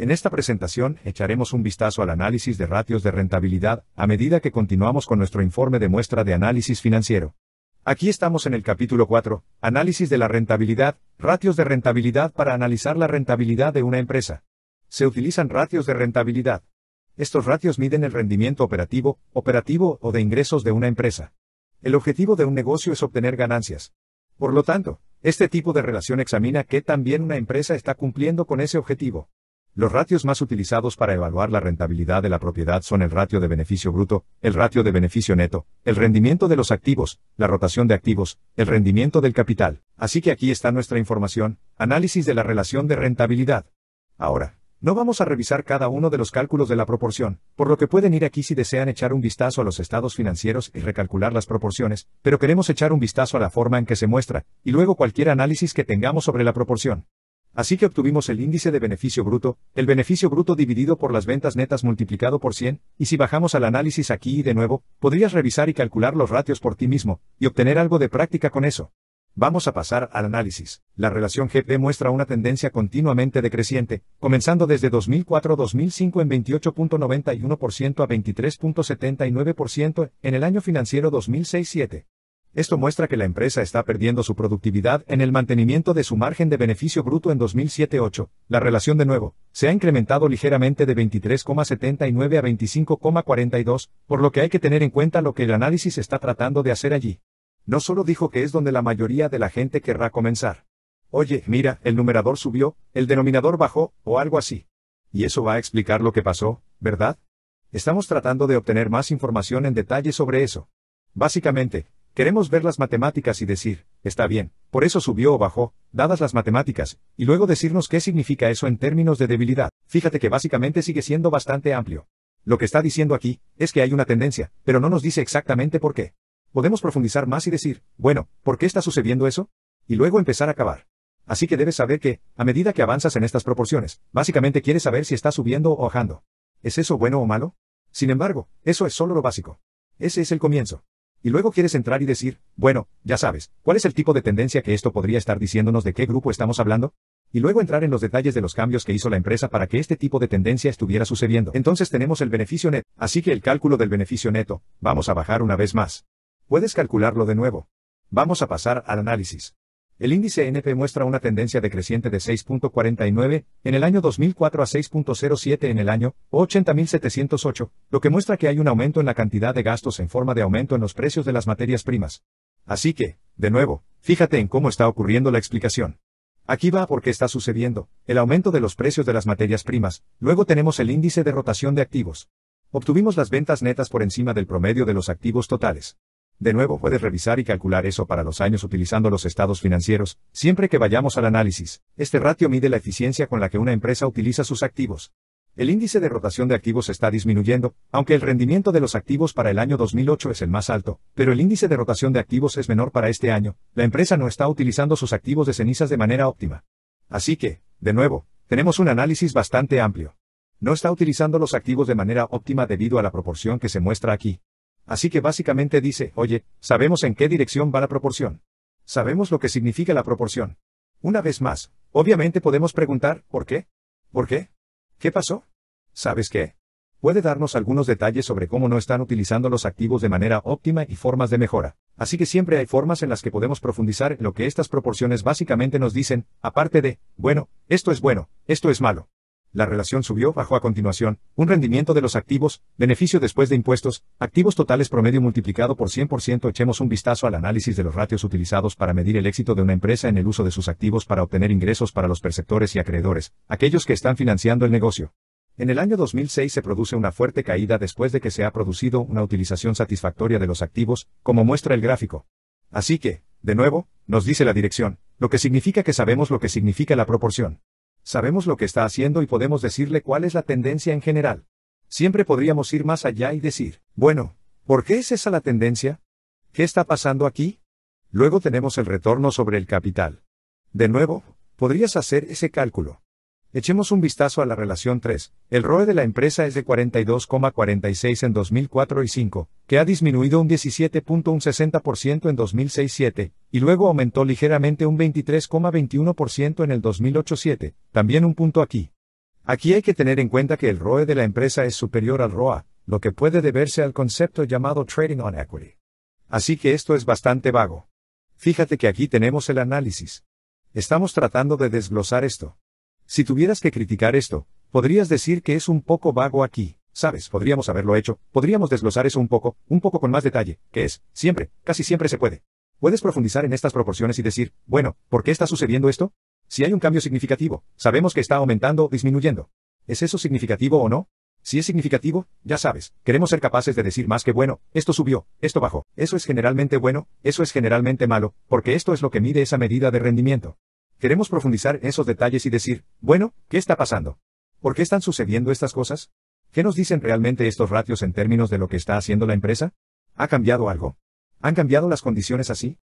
En esta presentación, echaremos un vistazo al análisis de ratios de rentabilidad, a medida que continuamos con nuestro informe de muestra de análisis financiero. Aquí estamos en el capítulo 4, Análisis de la rentabilidad, ratios de rentabilidad para analizar la rentabilidad de una empresa. Se utilizan ratios de rentabilidad. Estos ratios miden el rendimiento operativo, operativo o de ingresos de una empresa. El objetivo de un negocio es obtener ganancias. Por lo tanto, este tipo de relación examina qué tan bien una empresa está cumpliendo con ese objetivo. Los ratios más utilizados para evaluar la rentabilidad de la propiedad son el ratio de beneficio bruto, el ratio de beneficio neto, el rendimiento de los activos, la rotación de activos, el rendimiento del capital. Así que aquí está nuestra información, análisis de la relación de rentabilidad. Ahora, no vamos a revisar cada uno de los cálculos de la proporción, por lo que pueden ir aquí si desean echar un vistazo a los estados financieros y recalcular las proporciones, pero queremos echar un vistazo a la forma en que se muestra, y luego cualquier análisis que tengamos sobre la proporción. Así que obtuvimos el índice de beneficio bruto, el beneficio bruto dividido por las ventas netas multiplicado por 100, y si bajamos al análisis aquí y de nuevo, podrías revisar y calcular los ratios por ti mismo, y obtener algo de práctica con eso. Vamos a pasar al análisis. La relación GP muestra una tendencia continuamente decreciente, comenzando desde 2004-2005 en 28.91% a 23.79% en el año financiero 2006-7. Esto muestra que la empresa está perdiendo su productividad en el mantenimiento de su margen de beneficio bruto en 2007-8. La relación de nuevo se ha incrementado ligeramente de 23,79 a 25,42, por lo que hay que tener en cuenta lo que el análisis está tratando de hacer allí. No solo dijo que es donde la mayoría de la gente querrá comenzar. Oye, mira, el numerador subió, el denominador bajó, o algo así. Y eso va a explicar lo que pasó, ¿verdad? Estamos tratando de obtener más información en detalle sobre eso. Básicamente, Queremos ver las matemáticas y decir, está bien, por eso subió o bajó, dadas las matemáticas, y luego decirnos qué significa eso en términos de debilidad. Fíjate que básicamente sigue siendo bastante amplio. Lo que está diciendo aquí, es que hay una tendencia, pero no nos dice exactamente por qué. Podemos profundizar más y decir, bueno, ¿por qué está sucediendo eso? Y luego empezar a acabar. Así que debes saber que, a medida que avanzas en estas proporciones, básicamente quieres saber si está subiendo o bajando. ¿Es eso bueno o malo? Sin embargo, eso es solo lo básico. Ese es el comienzo. Y luego quieres entrar y decir, bueno, ya sabes, ¿cuál es el tipo de tendencia que esto podría estar diciéndonos de qué grupo estamos hablando? Y luego entrar en los detalles de los cambios que hizo la empresa para que este tipo de tendencia estuviera sucediendo. Entonces tenemos el beneficio net, así que el cálculo del beneficio neto, vamos a bajar una vez más. Puedes calcularlo de nuevo. Vamos a pasar al análisis el índice NP muestra una tendencia decreciente de 6.49 en el año 2004 a 6.07 en el año 80.708, lo que muestra que hay un aumento en la cantidad de gastos en forma de aumento en los precios de las materias primas. Así que, de nuevo, fíjate en cómo está ocurriendo la explicación. Aquí va por qué está sucediendo, el aumento de los precios de las materias primas, luego tenemos el índice de rotación de activos. Obtuvimos las ventas netas por encima del promedio de los activos totales. De nuevo puedes revisar y calcular eso para los años utilizando los estados financieros, siempre que vayamos al análisis. Este ratio mide la eficiencia con la que una empresa utiliza sus activos. El índice de rotación de activos está disminuyendo, aunque el rendimiento de los activos para el año 2008 es el más alto, pero el índice de rotación de activos es menor para este año, la empresa no está utilizando sus activos de cenizas de manera óptima. Así que, de nuevo, tenemos un análisis bastante amplio. No está utilizando los activos de manera óptima debido a la proporción que se muestra aquí. Así que básicamente dice, oye, sabemos en qué dirección va la proporción. Sabemos lo que significa la proporción. Una vez más, obviamente podemos preguntar, ¿por qué? ¿Por qué? ¿Qué pasó? ¿Sabes qué? Puede darnos algunos detalles sobre cómo no están utilizando los activos de manera óptima y formas de mejora. Así que siempre hay formas en las que podemos profundizar lo que estas proporciones básicamente nos dicen, aparte de, bueno, esto es bueno, esto es malo. La relación subió, bajó a continuación, un rendimiento de los activos, beneficio después de impuestos, activos totales promedio multiplicado por 100%. Echemos un vistazo al análisis de los ratios utilizados para medir el éxito de una empresa en el uso de sus activos para obtener ingresos para los perceptores y acreedores, aquellos que están financiando el negocio. En el año 2006 se produce una fuerte caída después de que se ha producido una utilización satisfactoria de los activos, como muestra el gráfico. Así que, de nuevo, nos dice la dirección, lo que significa que sabemos lo que significa la proporción. Sabemos lo que está haciendo y podemos decirle cuál es la tendencia en general. Siempre podríamos ir más allá y decir, bueno, ¿por qué es esa la tendencia? ¿Qué está pasando aquí? Luego tenemos el retorno sobre el capital. De nuevo, podrías hacer ese cálculo. Echemos un vistazo a la relación 3. El ROE de la empresa es de 42,46 en 2004 y 5, que ha disminuido un 17.60% en 2006-7, y luego aumentó ligeramente un 23,21% en el 2008-7, también un punto aquí. Aquí hay que tener en cuenta que el ROE de la empresa es superior al ROA, lo que puede deberse al concepto llamado trading on equity. Así que esto es bastante vago. Fíjate que aquí tenemos el análisis. Estamos tratando de desglosar esto. Si tuvieras que criticar esto, podrías decir que es un poco vago aquí. Sabes, podríamos haberlo hecho, podríamos desglosar eso un poco, un poco con más detalle, que es, siempre, casi siempre se puede. Puedes profundizar en estas proporciones y decir, bueno, ¿por qué está sucediendo esto? Si hay un cambio significativo, sabemos que está aumentando o disminuyendo. ¿Es eso significativo o no? Si es significativo, ya sabes, queremos ser capaces de decir más que bueno, esto subió, esto bajó, eso es generalmente bueno, eso es generalmente malo, porque esto es lo que mide esa medida de rendimiento. Queremos profundizar esos detalles y decir, bueno, ¿qué está pasando? ¿Por qué están sucediendo estas cosas? ¿Qué nos dicen realmente estos ratios en términos de lo que está haciendo la empresa? ¿Ha cambiado algo? ¿Han cambiado las condiciones así?